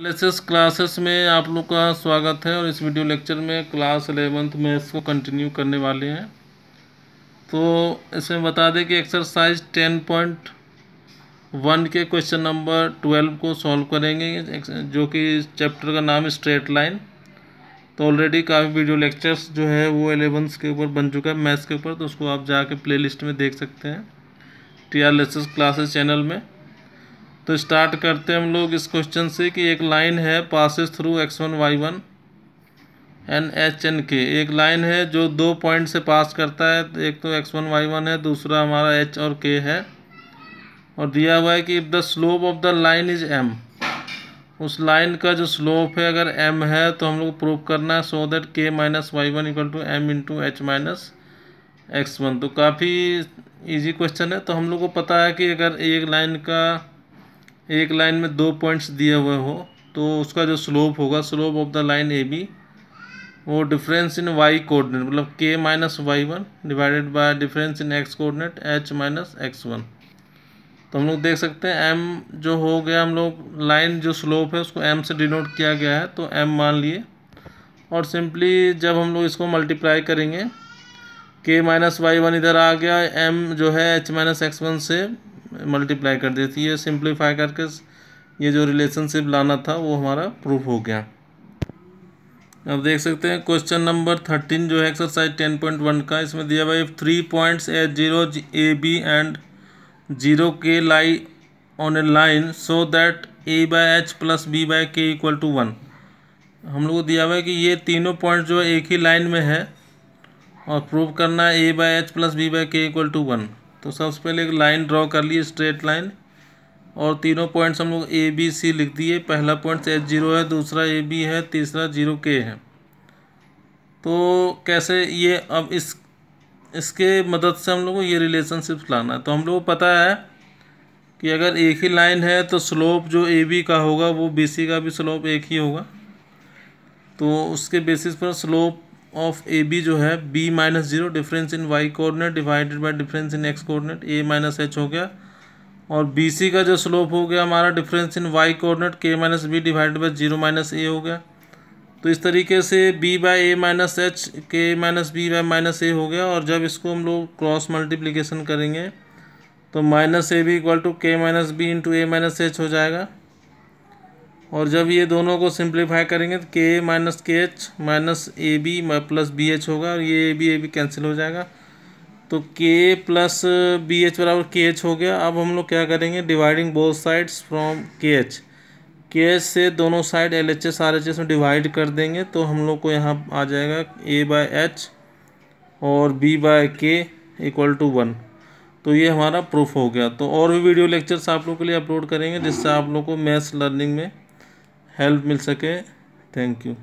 analysis classes में आप लोग का स्वागत है और इस वीडियो लेक्चर में क्लास एलेवंथ मैथ्स को कंटिन्यू करने वाले हैं तो इसमें बता दें कि एक्सरसाइज टेन पॉइंट वन के क्वेश्चन नंबर ट्वेल्व को सॉल्व करेंगे जो कि चैप्टर का नाम है स्ट्रेट लाइन तो ऑलरेडी काफ़ी वीडियो लेक्चर्स जो है वो एलेवंथ के ऊपर बन चुका है मैथ्स के ऊपर तो उसको आप जाके प्ले में देख सकते हैं टी आर क्लासेस चैनल में तो स्टार्ट करते हैं हम लोग इस क्वेश्चन से कि एक लाइन है passes through x one y one and h and k एक लाइन है जो दो पॉइंट से पास करता है तो एक तो एक्स वन वाई वन है दूसरा हमारा एच और के है और दिया हुआ है कि if the slope of the line is m उस लाइन का जो स्लोप है अगर एम है तो हम लोग प्रूव करना है so that k minus y one equal to m into h minus x one तो काफ़ी इजी क्वेश्चन है तो हम लोग को पता है कि अगर एक लाइन का एक लाइन में दो पॉइंट्स दिए हुए हो तो उसका जो स्लोप होगा slope of the line A B वो डिफरेंस इन वाई कोऑर्डिनेट मतलब k minus y one divided by difference in x coordinate h minus x one तो हम लोग देख सकते हैं एम जो हो गया हम लोग लाइन जो स्लोप है उसको एम से डिनोट किया गया है तो एम मान लिए और सिंपली जब हम लोग इसको मल्टीप्लाई करेंगे के माइनस वाई वन इधर आ गया एम जो है एच माइनस एक्स वन से मल्टीप्लाई कर देती है सिंप्लीफाई करके ये जो रिलेशनशिप लाना था वो हमारा प्रूफ हो गया अब देख सकते हैं क्वेश्चन नंबर थर्टीन जो है एक्सरसाइज टेन पॉइंट वन का इसमें दिया हुआ three points a zero a b and zero k lie on a line so that a by h plus b by k equal to one हम लोग को दिया हुआ है कि ये तीनों पॉइंट जो है एक ही लाइन में है और प्रूव करना है a by h plus b by k equal to one तो सबसे पहले एक लाइन ड्रॉ कर लिए स्ट्रेट लाइन और तीनों पॉइंट्स हम लोग ए बी सी लिख दिए पहला पॉइंट एच जीरो है दूसरा ए बी है तीसरा जीरो के है तो कैसे ये अब इस इसके मदद से हम लोग को ये रिलेशनशिप लाना है तो हम लोग को पता है कि अगर एक ही लाइन है तो स्लोप जो ए बी का होगा वो बी सी का भी स्लोप एक ही होगा तो उसके बेसिस पर स्लोप ऑफ ए बी जो है b minus zero difference in y coordinate divided by difference in x coordinate a minus h हो गया और बी सी का जो स्लोप हो गया हमारा difference in y coordinate k minus b divided by zero minus a हो गया तो इस तरीके से b by a minus h k minus b by minus a हो गया और जब इसको हम लोग क्रॉस मल्टीप्लीकेशन करेंगे तो minus a b equal to k minus b into a minus h हो जाएगा और जब ये दोनों को सिंप्लीफाई करेंगे तो k minus k h minus a b plus b h होगा और ये a b a b cancel हो जाएगा तो के प्लस बी एच बराबर के एच हो गया अब हम लोग क्या करेंगे dividing both sides from k h k h से दोनों side L H S R H S में डिवाइड कर देंगे तो हम लोग को यहाँ आ जाएगा ए बाय एच और b by k equal to one तो ये हमारा प्रूफ हो गया तो और भी वीडियो लेक्चर्स आप लोग के लिए अपलोड करेंगे जिससे आप लोग को मैथ्स लर्निंग में हेल्प मिल सके थैंक यू